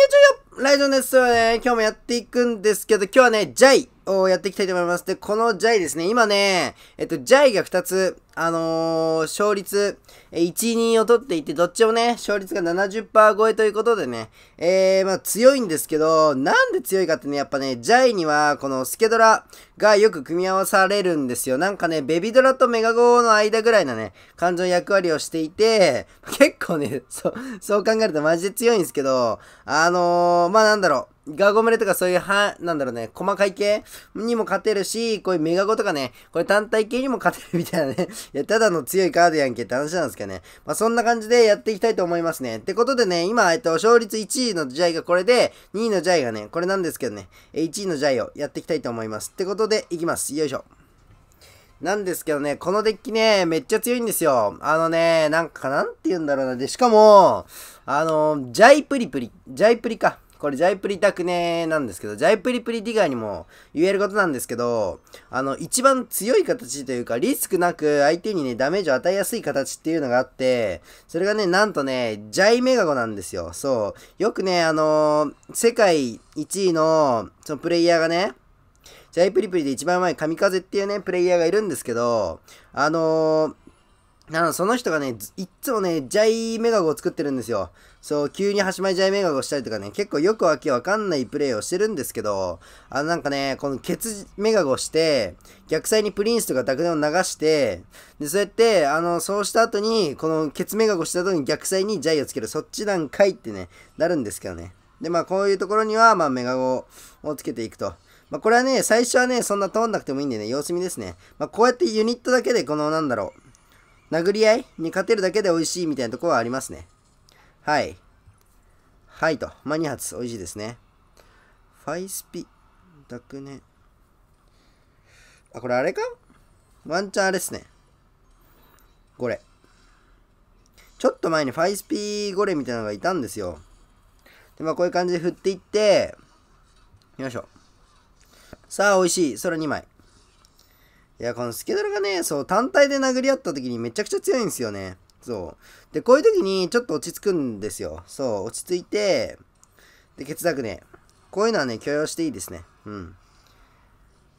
こジにちはライジョンですね。今日もやっていくんですけど、今日はね、ジャイをやっていきたいと思います。で、このジャイですね、今ね、えっと、ジャイが2つ、あのー、勝率、1、2を取っていて、どっちもね、勝率が70%超えということでね、えー、まあ強いんですけど、なんで強いかってね、やっぱね、ジャイには、このスケドラがよく組み合わされるんですよ。なんかね、ベビドラとメガゴの間ぐらいなね、感情役割をしていて、結構ね、そう、そう考えるとマジで強いんですけど、あのー、まあなんだろう、ガゴムレとかそういう、は、なんだろうね、細かい系にも勝てるし、こういうメガゴとかね、これ単体系にも勝てるみたいなね。いや、ただの強いカードやんけって話なんですけどね。まあ、そんな感じでやっていきたいと思いますね。ってことでね、今、えっと、勝率1位のジャイがこれで、2位のジャイがね、これなんですけどね、1位のジャイをやっていきたいと思います。ってことで、いきます。よいしょ。なんですけどね、このデッキね、めっちゃ強いんですよ。あのね、なんか、なんて言うんだろうな。で、しかも、あの、ジャイプリプリ、ジャイプリか。これジャイプリタクネなんですけど、ジャイプリプリディガーにも言えることなんですけど、あの、一番強い形というか、リスクなく相手にね、ダメージを与えやすい形っていうのがあって、それがね、なんとね、ジャイメガゴなんですよ。そう。よくね、あのー、世界1位の、そのプレイヤーがね、ジャイプリプリで一番前、神風っていうね、プレイヤーがいるんですけど、あのー、なのその人がね、いっつもね、ジャイメガゴを作ってるんですよ。そう、急に始まりャイメガをしたりとかね、結構よくわけわかんないプレイをしてるんですけど、あのなんかね、このケツメガゴして、逆サイにプリンスとかダク点を流して、で、そうやって、あの、そうした後に、このケツメガゴした後に逆サイにジャイをつける、そっちなんかいってね、なるんですけどね。で、まあこういうところには、まあメガゴをつけていくと。まあこれはね、最初はね、そんな通んなくてもいいんでね、様子見ですね。まあこうやってユニットだけで、この、なんだろう、殴り合いに勝てるだけで美味しいみたいなところはありますね。はい。はいと。まあ、2発。美味しいですね。ファイスピ。だくね。あ、これあれかワンチャンあれっすね。これ。ちょっと前にファイスピーゴレみたいなのがいたんですよ。で、まあこういう感じで振っていって、よましょ。う。さあ、美味しい。それ2枚。いや、このスケドラがね、そう、単体で殴り合った時にめちゃくちゃ強いんですよね。そう。で、こういう時にちょっと落ち着くんですよ。そう、落ち着いて、で、ケツダクネ。こういうのはね、許容していいですね。うん。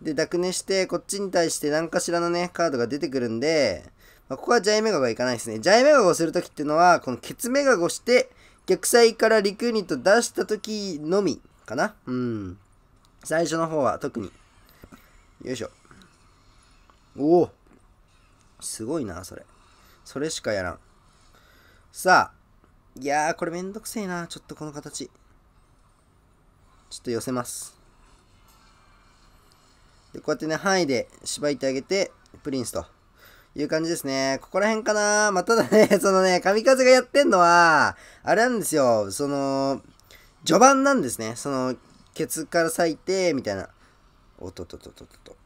で、ダクネして、こっちに対して何かしらのね、カードが出てくるんで、まあ、ここはジャイメガゴいかないですね。ジャイメガゴをするときっていうのは、このケツメガゴして、逆サイからリクーニット出したときのみかな。うん。最初の方は特に。よいしょ。おおすごいな、それ。それしかやらん。さあ、いやー、これめんどくせえな。ちょっとこの形。ちょっと寄せます。で、こうやってね、範囲でしばいてあげて、プリンスという感じですね。ここら辺かなまあ、ただね、そのね、神風がやってんのは、あれなんですよ。その、序盤なんですね。その、ケツから裂いて、みたいな。おっとっとっとっとっと。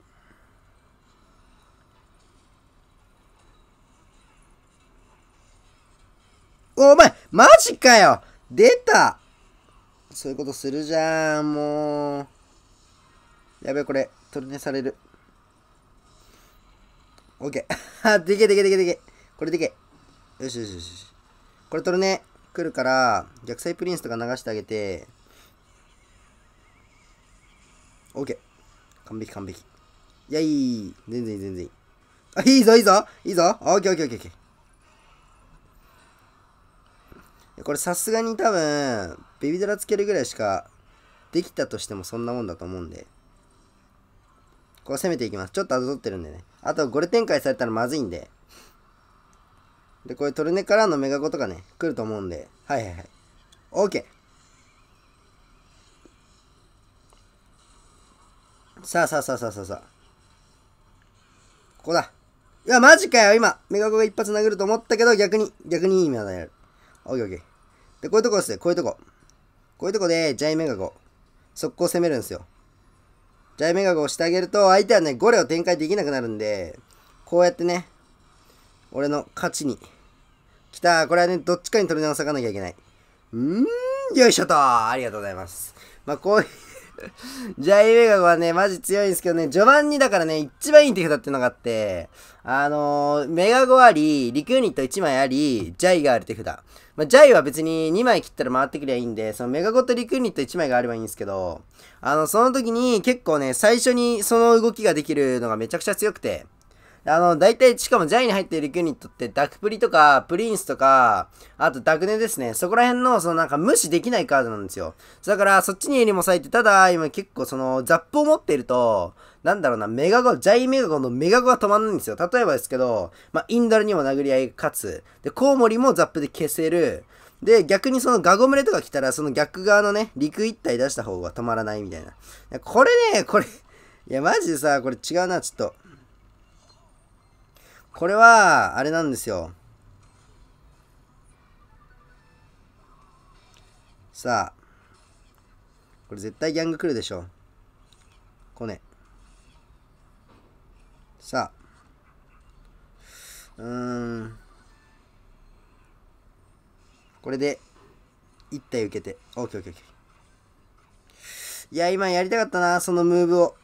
お前、マジかよ出たそういうことするじゃん、もう。やべ、これ、取りねされる。オッケー。でけでけでけでけ。これでけ。よしよしよし。これ取るね。来るから、逆サイプリンスとか流してあげて。オッケー。完璧完璧。やいい。全然いい、全然いい。あ、いいぞ、いいぞ。いいぞ。オッケーオッケーオッケー。これさすがに多分、ベビドラつけるぐらいしか、できたとしてもそんなもんだと思うんで。こう攻めていきます。ちょっとあざとってるんでね。あと、これ展開されたらまずいんで。で、これトルネからのメガゴとかね、来ると思うんで。はいはいはい。OK! さあさあさあさあさあさあ。ここだ。いや、マジかよ、今。メガゴが一発殴ると思ったけど、逆に、逆にいい今だよ。オッケーオッケー。で、こういうとこですね。こういうとこ。こういうとこで、ジャイメガゴ。速攻攻めるんですよ。ジャイメガゴをしてあげると、相手はね、ゴレを展開できなくなるんで、こうやってね、俺の勝ちに。きた。これはね、どっちかに取り直さかなきゃいけない。うーん、よいしょと。ありがとうございます。まあ、こういう ジャイ・ウェガゴはね、マジ強いんですけどね、序盤にだからね、一番いい手札っていうのがあって、あのー、メガゴあり、リクユニット1枚あり、ジャイがある手札。まあ、ジャイは別に2枚切ったら回ってくりゃいいんで、そのメガゴとリクユニット1枚があればいいんですけど、あの、その時に結構ね、最初にその動きができるのがめちゃくちゃ強くて、あの、大体、しかもジャイに入っているユニットって、ダクプリとか、プリンスとか、あとダクネですね。そこら辺の、そのなんか無視できないカードなんですよ。だから、そっちにエリも咲いて、ただ、今結構その、ザップを持っていると、なんだろうな、メガゴ、ジャイメガゴのメガゴが止まんないんですよ。例えばですけど、まあ、インドルにも殴り合い勝つ。で、コウモリもザップで消せる。で、逆にそのガゴムレとか来たら、その逆側のね、陸一体出した方が止まらないみたいな。これね、これいや、マジでさ、これ違うな、ちょっと。これは、あれなんですよ。さあ。これ絶対ギャング来るでしょ。来ね。さあ。うーん。これで、1体受けて。o k o k オッケーオッケー。いや、今やりたかったな、そのムーブを。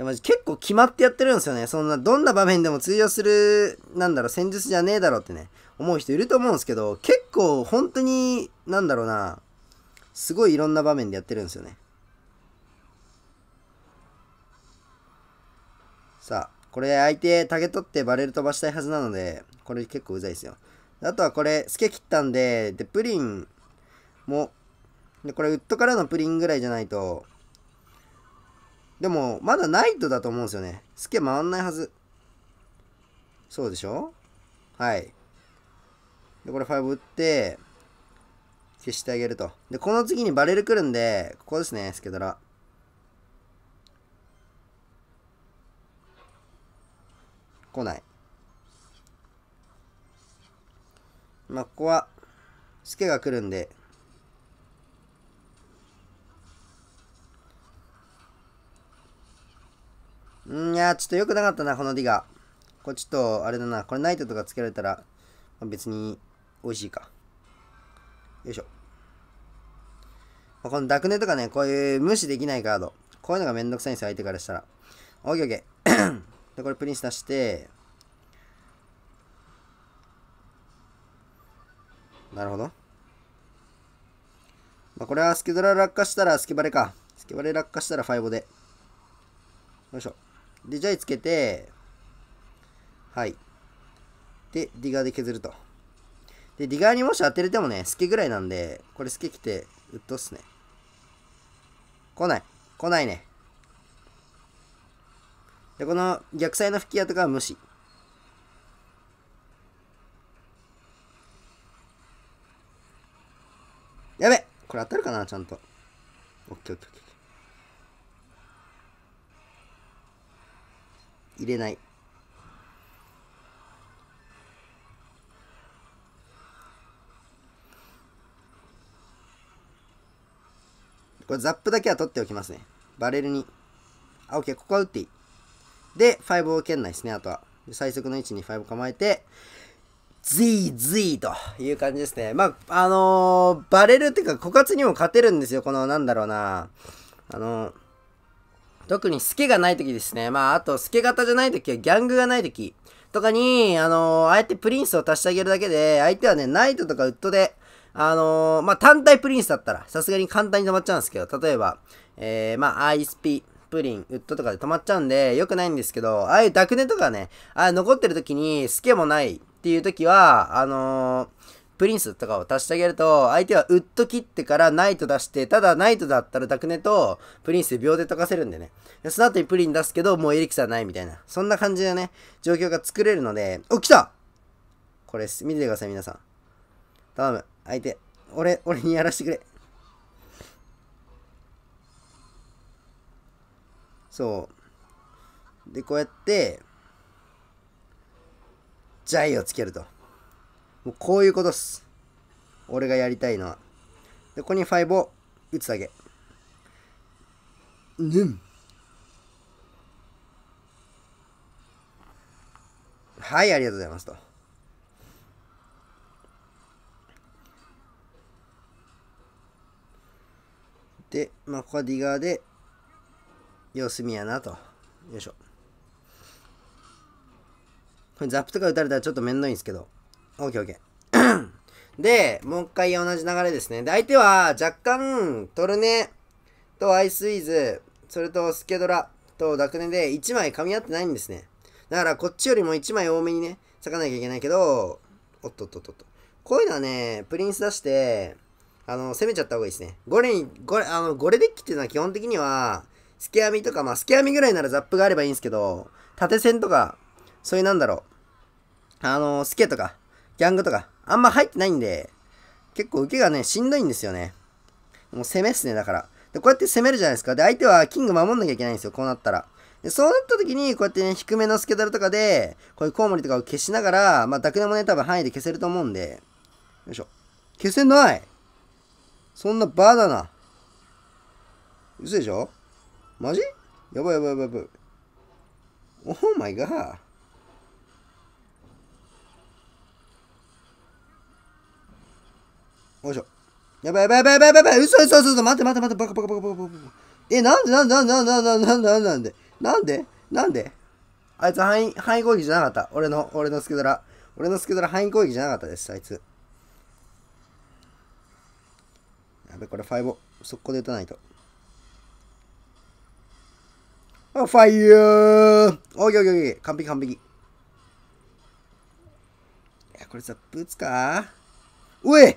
や、マ結構決まってやってるんですよね。そんな、どんな場面でも通用する、なんだろう、戦術じゃねえだろってね、思う人いると思うんですけど、結構本当に、なんだろうな、すごいいろんな場面でやってるんですよね。さあ、これ相手、タゲ取ってバレル飛ばしたいはずなので、これ結構うざいですよ。あとはこれ、透け切ったんで、で、プリンも、で、これ、ウッドからのプリンぐらいじゃないと、でも、まだナイトだと思うんですよね。スケ回んないはず。そうでしょはい。で、これ5打って、消してあげると。で、この次にバレル来るんで、ここですね、スケドラ。来ない。まあ、ここは、スケが来るんで、やー、ちょっと良くなかったな、このディガ。これちょっと、あれだな、これナイトとかつけられたら、まあ、別に美味しいか。よいしょ。このダクネとかね、こういう無視できないカード。こういうのがめんどくさいんですよ、相手からしたら。オッケーオッケー。で、これプリンス出して、なるほど。まあ、これはスケドラ落下したらスケバレか。スケバレ落下したらファイボで。よいしょ。で、ジャイつけて、はい。で、ディガーで削ると。で、ディガーにもし当てれてもね、スケぐらいなんで、これスケ来て、ウッドっすね。来ない。来ないね。で、この逆サイの吹き矢とかは無視。やべこれ当たるかなちゃんと。オッケーオッケーオッケー。入れないこれザップだけは取っておきますねバレルにあ OK ここは打っていいで5を受けないですねあとは最速の位置に5構えてズイという感じですね。まあ、あのー、バレルっていうか、枯渇にも勝てるんですよ。この、なんだろうな。あのー、特にスケがない時ですね。まあ、あと、スケ型じゃない時はギャングがない時とかに、あのー、あえてプリンスを足してあげるだけで、相手はね、ナイトとかウッドで、あのー、まあ、単体プリンスだったら、さすがに簡単に止まっちゃうんですけど、例えば、えー、まあ、アイスピ、プリン、ウッドとかで止まっちゃうんで、良くないんですけど、ああいうダクネとかね、ああ残ってる時に、スケもないっていう時は、あのープリンスとかを足してあげると、相手はウッド切ってからナイト出して、ただナイトだったらダクネとプリンスで秒で溶かせるんでね。でその後にプリン出すけど、もうエリクサーないみたいな。そんな感じのね、状況が作れるので、お、来たこれ、見ててください、皆さん。頼む、相手。俺、俺にやらしてくれ。そう。で、こうやって、ジャイをつけると。もうこういうことっす。俺がやりたいのは。で、ここに5を打つだけ。ぬん。はい、ありがとうございますと。で、まあ、ここはディガーで、様子見やなと。よいしょ。これザップとか打たれたらちょっと面倒いんですけど。オッケーオッケー。で、もう一回同じ流れですね。で、相手は若干、トルネとアイスイーズ、それとスケドラとダクネで1枚噛み合ってないんですね。だからこっちよりも1枚多めにね、咲かなきゃいけないけど、おっとっとっとっと。こういうのはね、プリンス出して、あの、攻めちゃった方がいいですね。ゴレに、ゴレ、あの、ゴレデッキっていうのは基本的には、スケアミとか、まあ、スケアミぐらいならザップがあればいいんですけど、縦線とか、そういうなんだろう。あの、スケとか、ギャングとか、あんま入ってないんで、結構受けがね、しんどいんですよね。もう攻めっすね、だから。で、こうやって攻めるじゃないですか。で、相手はキング守んなきゃいけないんですよ、こうなったら。で、そうなった時に、こうやってね、低めのスケダルとかで、こういうコウモリとかを消しながら、まあ、ダクでもね、多分範囲で消せると思うんで。よいしょ。消せないそんなバーだな。嘘でしょマジやばいやばいやばいやばい。オーマイガー。よいしょ。やばいやばいやばいやばいやばい嘘嘘嘘嘘待って待って待ってバカバカバカバカバカえ、なんでなんでなんでなんでなんでなんでなんでなんであいつ範囲、範囲攻撃じゃなかった。俺の、俺のスケドラ。俺のスケドラ範囲攻撃じゃなかったです、あいつ。やべ、これファイボ。速攻で打たないと。あ、ファイヤーケーーオケーオーケー。完璧完璧。いや、これザップ打つかおい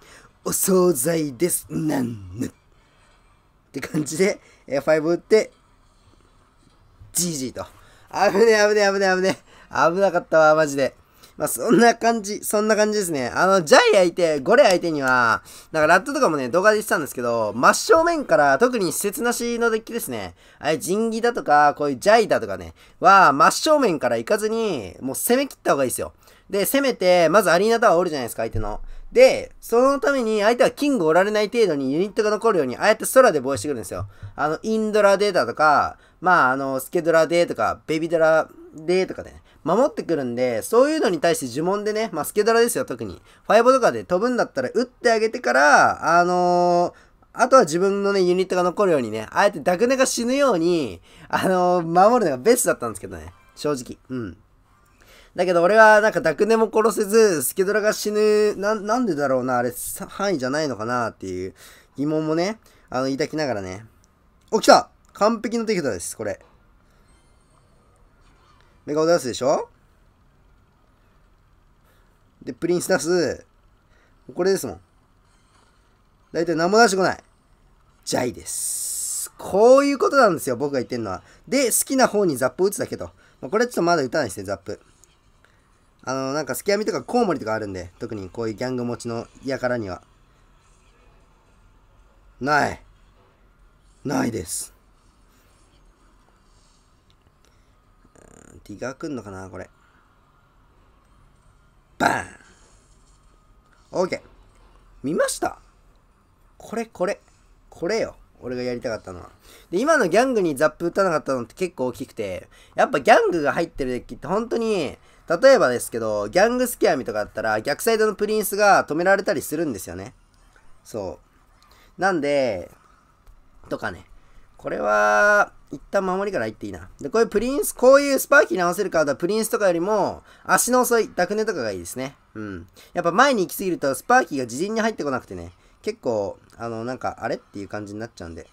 お惣菜です、なんぬ。って感じで、えー、5打って、GG と。危ねあ危ねあ危ねあ危ね危なかったわ、マジで。まあ、そんな感じ、そんな感じですね。あの、ジャイ相手、ゴレ相手には、なんかラットとかもね、動画で言ってたんですけど、真正面から、特に施設なしのデッキですね。あれ、仁義だとか、こういうジャイだとかね、は、真正面から行かずに、もう攻め切った方がいいですよ。で、攻めて、まずアリーナタワーおるじゃないですか、相手の。で、そのために相手はキングおられない程度にユニットが残るように、ああやって空で防止してくるんですよ。あの、インドラデータとか、まあ、あの、スケドラデーとか、ベビドラデーとかね、守ってくるんで、そういうのに対して呪文でね、まあ、スケドラですよ、特に。ファイボとかで飛ぶんだったら撃ってあげてから、あのーあとは自分のね、ユニットが残るようにね、あえてダクネが死ぬように、あのー、守るのがベストだったんですけどね。正直。うん。だけど俺はなんかダクネも殺せず、スケドラが死ぬ、な、なんでだろうな、あれ、範囲じゃないのかなっていう疑問もね、あの、抱きながらね。お、来た完璧の手札です、これ。メガオダすでしょで、プリンス出す。これですもん。だいたい何も出してこない。ジャイです。こういうことなんですよ、僕が言ってるのは。で、好きな方にザップを打つだけと。これちょっとまだ打たないですね、ザップ。あの、なんか、すき闇とかコウモリとかあるんで、特にこういうギャング持ちの輩には。ない。ないです。ディガーくんのかなこれ。バーンオ k ケー見ましたこれこれ。これよ。俺がやりたかったのは。で、今のギャングにザップ打たなかったのって結構大きくて、やっぱギャングが入ってるデッキって本当に、例えばですけど、ギャングスキアミとかだったら、逆サイドのプリンスが止められたりするんですよね。そう。なんで、とかね。これは、一旦守りから入っていいな。で、こういうプリンス、こういうスパーキーに合わせるカードはプリンスとかよりも、足の遅いダクネとかがいいですね。うん。やっぱ前に行き過ぎると、スパーキーが自陣に入ってこなくてね、結構、あの、なんか、あれっていう感じになっちゃうんで。こ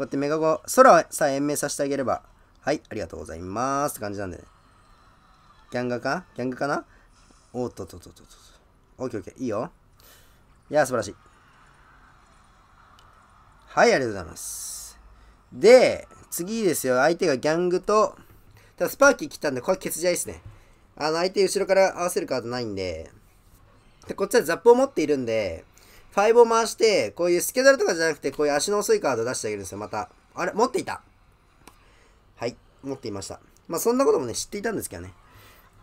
うやってメガゴ、空さえ延命させてあげれば、はい、ありがとうございますって感じなんでね。ギャンガかギャンガかなおっとっとっとっとっと。オッケーオッケー、いいよ。いや、素晴らしい。はい、ありがとうございます。で、次ですよ。相手がギャングと、ただスパーキー来たんで、これ欠試合ですね。あの、相手後ろから合わせるカードないんで、でこっちはザップを持っているんで、5を回して、こういうスケダルとかじゃなくて、こういう足の遅いカード出してあげるんですよ、また。あれ持っていた思っていました。まあ、そんなこともね、知っていたんですけどね。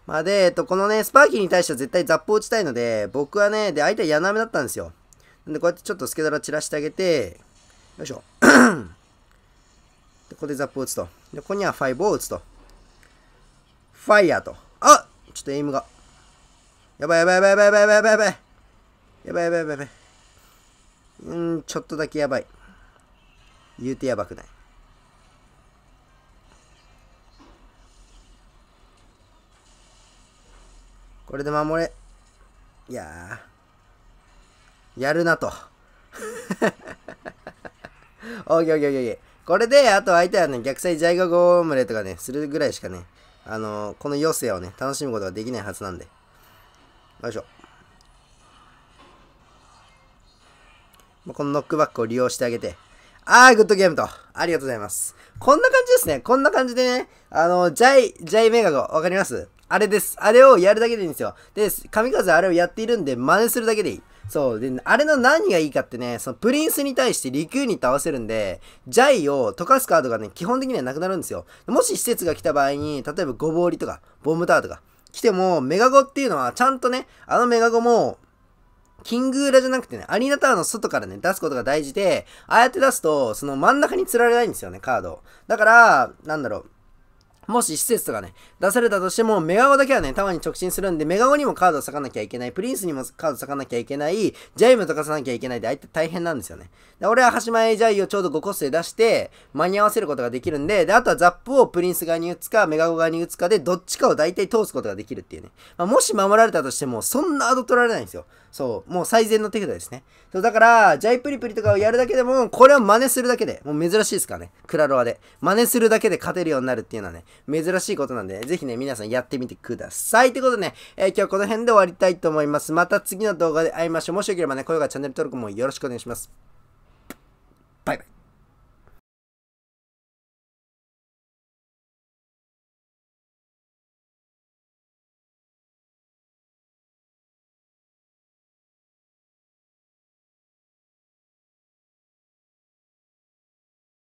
まあ、で、えっと、このね、スパーキーに対しては絶対雑報打ちたいので、僕はね、で、相手は柳雨だったんですよ。なんで、こうやってちょっとスケドラ散らしてあげて、よいしょ。で、ここでザップを打つと。で、ここにはファイブを打つと。ファイヤーと。あちょっとエイムが。やばいやばいやばいやばいやばいやばいやばい。やばいやばいやばいやばい。うん、ちょっとだけやばい。言うてやばくない。これで守れ。いややるなと。オーケーオーケーオーケー。これで、あと相手はね、逆サイジャイガゴームレとかね、するぐらいしかね、あのー、この余生をね、楽しむことができないはずなんで。よいしょ。このノックバックを利用してあげて、あー、グッドゲームと。ありがとうございます。こんな感じですね。こんな感じでね、あのー、ジャイ、ジャイメガゴ、わかりますあれです。あれをやるだけでいいんですよ。で、神風あれをやっているんで、真似するだけでいい。そう。で、あれの何がいいかってね、そのプリンスに対してリクーに倒せるんで、ジャイを溶かすカードがね、基本的にはなくなるんですよ。もし施設が来た場合に、例えばゴボウリとか、ボムタワーとか、来ても、メガゴっていうのは、ちゃんとね、あのメガゴも、キング裏じゃなくてね、アリーナタワーの外からね、出すことが大事で、ああやって出すと、その真ん中に釣られないんですよね、カード。だから、なんだろう。もし施設とかね、出されたとしても、メガゴだけはね、たまに直進するんで、メガゴにもカードを咲かなきゃいけない、プリンスにもカード咲かなきゃいけない、ジャイムとかさなきゃいけないで、相手大変なんですよね。で俺は端前ジャイをちょうど5個数で出して、間に合わせることができるんで、で、あとはザップをプリンス側に打つか、メガゴ側に打つかで、どっちかを大体通すことができるっていうね。まあ、もし守られたとしても、そんなアド取られないんですよ。そう、もう最善の手札ですね。そう、だから、ジャイプリプリとかをやるだけでも、これは真似するだけで、もう珍しいですからね。クラロワで。真似するだけで勝てるようになるっていうのはね、珍しいことなんで、ね、ぜひね、皆さんやってみてください。ということでね、えー、今日はこの辺で終わりたいと思います。また次の動画で会いましょう。もしよければね、高評価、チャンネル登録もよろしくお願いします。バイバイ。